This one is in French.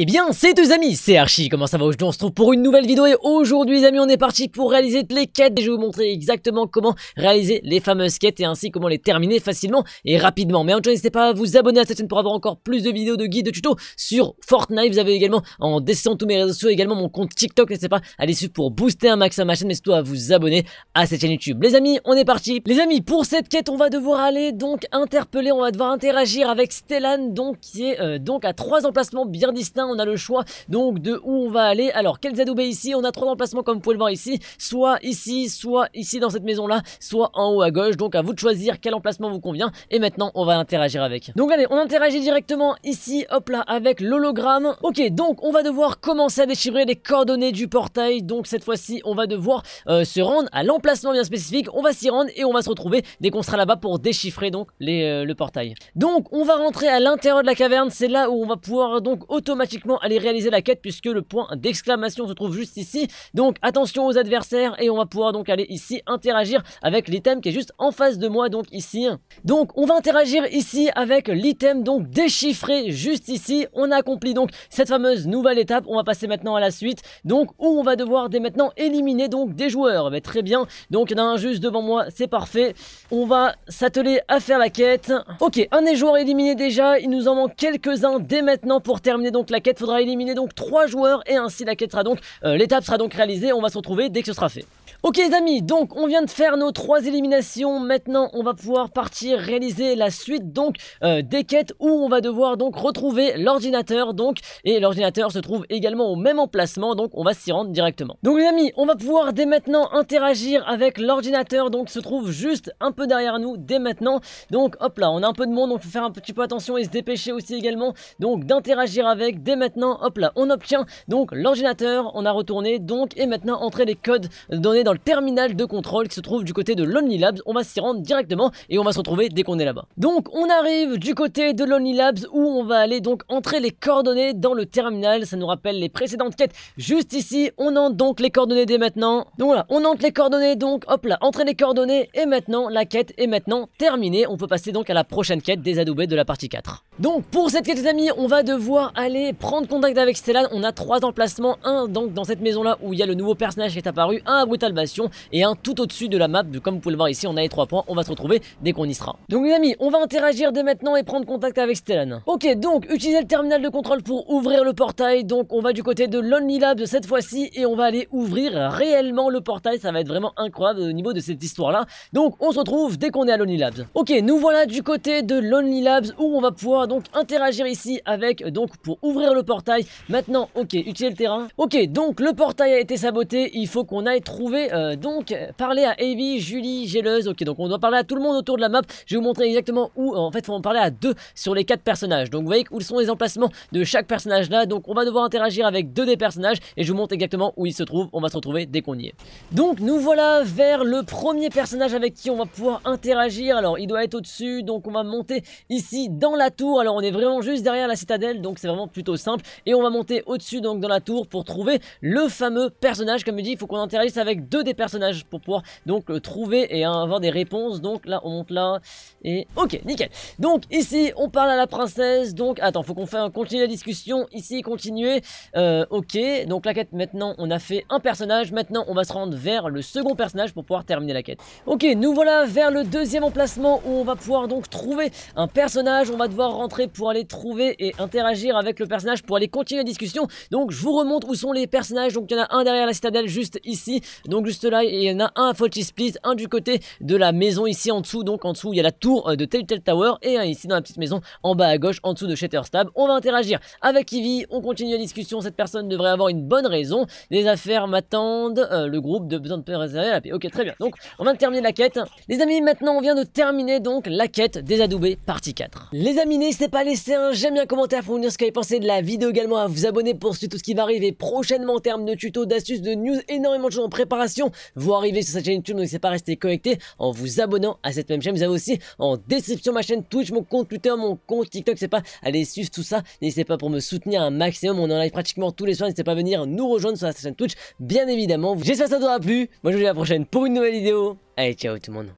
Eh bien, c'est deux amis, c'est Archie, comment ça va aujourd'hui On se trouve pour une nouvelle vidéo et aujourd'hui les amis, on est parti pour réaliser les quêtes et je vais vous montrer exactement comment réaliser les fameuses quêtes et ainsi comment les terminer facilement et rapidement. Mais en tout n'hésitez pas à vous abonner à cette chaîne pour avoir encore plus de vidéos de guides de tutos sur Fortnite. Vous avez également en descendant tous mes réseaux sociaux, également mon compte TikTok, n'hésitez pas à aller suivre pour booster un max à ma chaîne, mais surtout à vous abonner à cette chaîne YouTube. Les amis, on est parti Les amis, pour cette quête, on va devoir aller donc interpeller, on va devoir interagir avec Stellan donc qui est euh, donc à trois emplacements bien distincts on a le choix donc de où on va aller. Alors, quels adoubés ici On a trois emplacements comme vous pouvez le voir ici, soit ici, soit ici dans cette maison là, soit en haut à gauche. Donc à vous de choisir quel emplacement vous convient. Et maintenant, on va interagir avec. Donc allez, on interagit directement ici, hop là, avec l'hologramme. Ok, donc on va devoir commencer à déchiffrer les coordonnées du portail. Donc cette fois-ci, on va devoir euh, se rendre à l'emplacement bien spécifique. On va s'y rendre et on va se retrouver dès qu'on sera là-bas pour déchiffrer donc euh, le portail. Donc on va rentrer à l'intérieur de la caverne. C'est là où on va pouvoir donc automatiquement aller réaliser la quête puisque le point d'exclamation se trouve juste ici. Donc attention aux adversaires et on va pouvoir donc aller ici interagir avec l'item qui est juste en face de moi donc ici. Donc on va interagir ici avec l'item donc déchiffré juste ici. On a accompli donc cette fameuse nouvelle étape. On va passer maintenant à la suite donc où on va devoir dès maintenant éliminer donc des joueurs. très bien. Donc il y en a un juste devant moi. C'est parfait. On va s'atteler à faire la quête. Ok un des joueurs éliminé déjà. Il nous en manque quelques-uns dès maintenant pour terminer donc la la quête, faudra éliminer donc trois joueurs et ainsi la quête sera donc, euh, l'étape sera donc réalisée, on va se retrouver dès que ce sera fait. Ok les amis, donc on vient de faire nos trois éliminations, maintenant on va pouvoir partir réaliser la suite donc euh, des quêtes où on va devoir donc retrouver l'ordinateur donc et l'ordinateur se trouve également au même emplacement donc on va s'y rendre directement. Donc les amis, on va pouvoir dès maintenant interagir avec l'ordinateur donc se trouve juste un peu derrière nous dès maintenant donc hop là on a un peu de monde donc peut faire un petit peu attention et se dépêcher aussi également donc d'interagir avec, dès maintenant, hop là, on obtient donc l'ordinateur, on a retourné donc, et maintenant entrer les codes donnés dans le terminal de contrôle qui se trouve du côté de Lonely Labs, on va s'y rendre directement et on va se retrouver dès qu'on est là-bas. Donc on arrive du côté de Lonely Labs où on va aller donc entrer les coordonnées dans le terminal, ça nous rappelle les précédentes quêtes juste ici, on entre donc les coordonnées dès maintenant. Donc voilà, on entre les coordonnées donc, hop là, entrer les coordonnées et maintenant la quête est maintenant terminée, on peut passer donc à la prochaine quête des adoubés de la partie 4. Donc pour cette quête les amis, on va devoir aller prendre contact avec Stellan. On a trois emplacements, un donc dans cette maison-là où il y a le nouveau personnage qui est apparu, un à Brutal Bastion et un tout au-dessus de la map. Comme vous pouvez le voir ici, on a les trois points, on va se retrouver dès qu'on y sera. Donc les amis, on va interagir dès maintenant et prendre contact avec Stellan. Ok, donc utiliser le terminal de contrôle pour ouvrir le portail. Donc on va du côté de Lonely Labs cette fois-ci et on va aller ouvrir réellement le portail. Ça va être vraiment incroyable au niveau de cette histoire-là. Donc on se retrouve dès qu'on est à Lonely Labs. Ok, nous voilà du côté de Lonely Labs où on va pouvoir donc interagir ici avec, donc pour ouvrir le portail. Maintenant, ok, utiliser le terrain. Ok, donc le portail a été saboté. Il faut qu'on aille trouver, euh, donc, parler à Evie, Julie, Géleuse. Ok, donc on doit parler à tout le monde autour de la map. Je vais vous montrer exactement où, euh, en fait, faut en parler à deux sur les quatre personnages. Donc vous voyez où sont les emplacements de chaque personnage là. Donc on va devoir interagir avec deux des personnages et je vous montre exactement où ils se trouvent. On va se retrouver dès qu'on y est. Donc nous voilà vers le premier personnage avec qui on va pouvoir interagir. Alors il doit être au-dessus, donc on va monter ici dans la tour. Alors on est vraiment juste derrière la citadelle, donc c'est vraiment plutôt simple. Et on va monter au-dessus donc dans la tour pour trouver le fameux personnage. Comme il dit il faut qu'on interagisse avec deux des personnages pour pouvoir donc le trouver et avoir des réponses. Donc là, on monte là et ok, nickel. Donc ici, on parle à la princesse. Donc attends, faut qu'on continue la discussion. Ici, continuer. Euh, ok, donc la quête maintenant, on a fait un personnage. Maintenant, on va se rendre vers le second personnage pour pouvoir terminer la quête. Ok, nous voilà vers le deuxième emplacement où on va pouvoir donc trouver un personnage. On va devoir rentrer pour aller trouver et interagir avec le personnage pour aller continuer la discussion. Donc je vous remonte où sont les personnages. Donc il y en a un derrière la citadelle juste ici. Donc juste là, il y en a un à Fauchy Split, un du côté de la maison ici en dessous. Donc en dessous, il y a la tour euh, de Telltale Tower et un ici dans la petite maison en bas à gauche en dessous de Shatterstab. On va interagir avec Ivy, on continue la discussion. Cette personne devrait avoir une bonne raison. Les affaires m'attendent, euh, le groupe de besoin de Peur la Ok, très bien. Donc on vient de terminer la quête. Les amis, maintenant on vient de terminer donc la quête des adoubés partie 4. Les amis, n'hésitez pas à laisser un j'aime bien commentaire pour vous dire ce que vous avez pensé de la vidéo également à vous abonner pour suivre tout ce qui va arriver prochainement en termes de tutos, d'astuces, de news, énormément de choses en préparation. Vous arrivez sur cette chaîne YouTube, donc n'hésitez pas à rester connecté en vous abonnant à cette même chaîne. Vous avez aussi en description ma chaîne Twitch, mon compte Twitter, mon compte TikTok. C'est pas aller suivre tout ça. N'hésitez pas pour me soutenir un maximum. On en live pratiquement tous les soirs. N'hésitez pas à venir nous rejoindre sur la chaîne Twitch, bien évidemment. J'espère que ça vous aura plu. Moi je vous dis à la prochaine pour une nouvelle vidéo. Allez, ciao tout le monde.